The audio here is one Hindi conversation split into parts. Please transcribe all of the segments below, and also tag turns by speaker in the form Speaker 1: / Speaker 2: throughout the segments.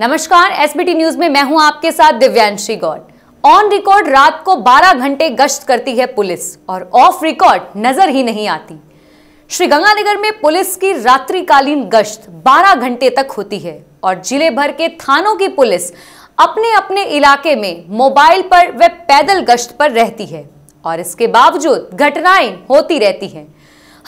Speaker 1: नमस्कार एसबीटी न्यूज में मैं हूं आपके साथ दिव्यांशी गौड़ ऑन रिकॉर्ड रात को 12 घंटे गश्त करती है पुलिस और ऑफ रिकॉर्ड नजर ही नहीं आती श्रीगंगानगर में पुलिस की रात्रिकालीन गश्त 12 घंटे तक होती है और जिले भर के थानों की पुलिस अपने अपने इलाके में मोबाइल पर व पैदल गश्त पर रहती है और इसके बावजूद घटनाएं होती रहती हैं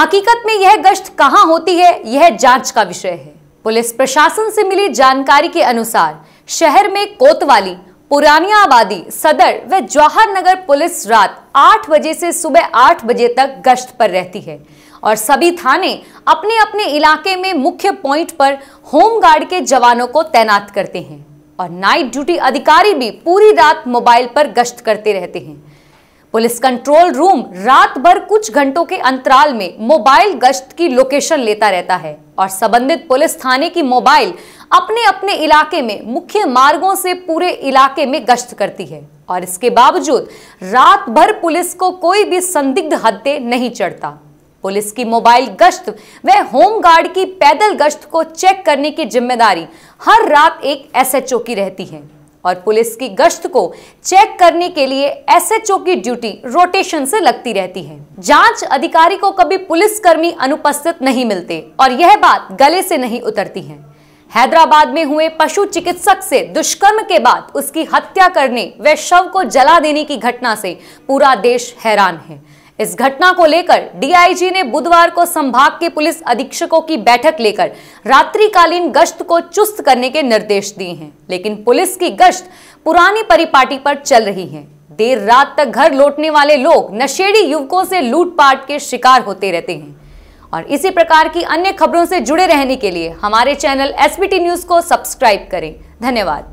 Speaker 1: हकीकत में यह गश्त कहाँ होती है यह जांच का विषय है पुलिस प्रशासन से मिली जानकारी के अनुसार शहर में कोतवाली पुरानी आबादी सदर व जवाहर नगर पुलिस रात 8 बजे से सुबह 8 बजे तक गश्त पर रहती है और सभी थाने अपने अपने इलाके में मुख्य पॉइंट पर होमगार्ड के जवानों को तैनात करते हैं और नाइट ड्यूटी अधिकारी भी पूरी रात मोबाइल पर गश्त करते रहते हैं पुलिस कंट्रोल रूम रात भर कुछ घंटों के अंतराल में मोबाइल गश्त की लोकेशन लेता रहता है और संबंधित पुलिस थाने की मोबाइल अपने अपने इलाके में मुख्य मार्गों से पूरे इलाके में गश्त करती है और इसके बावजूद रात भर पुलिस को कोई भी संदिग्ध हद्दे नहीं चढ़ता पुलिस की मोबाइल गश्त व होमगार्ड की पैदल गश्त को चेक करने की जिम्मेदारी हर रात एक एसएचओ की रहती है और पुलिस की गश्त को चेक करने के लिए एसएचओ की ड्यूटी रोटेशन से लगती रहती है जांच अधिकारी को कभी पुलिसकर्मी अनुपस्थित नहीं मिलते और यह बात गले से नहीं उतरती है हैदराबाद में हुए पशु चिकित्सक से दुष्कर्म के बाद उसकी हत्या करने व शव को जला देने की घटना से पूरा देश हैरान है इस घटना को लेकर डीआईजी ने बुधवार को संभाग के पुलिस अधीक्षकों की बैठक लेकर रात्रिकालीन गश्त को चुस्त करने के निर्देश दिए हैं लेकिन पुलिस की गश्त पुरानी परिपाटी पर चल रही है देर रात तक घर लौटने वाले लोग नशेड़ी युवकों से लूटपाट के शिकार होते रहते हैं और इसी प्रकार की अन्य खबरों से जुड़े रहने के लिए हमारे चैनल एसबीटी न्यूज को सब्सक्राइब करें धन्यवाद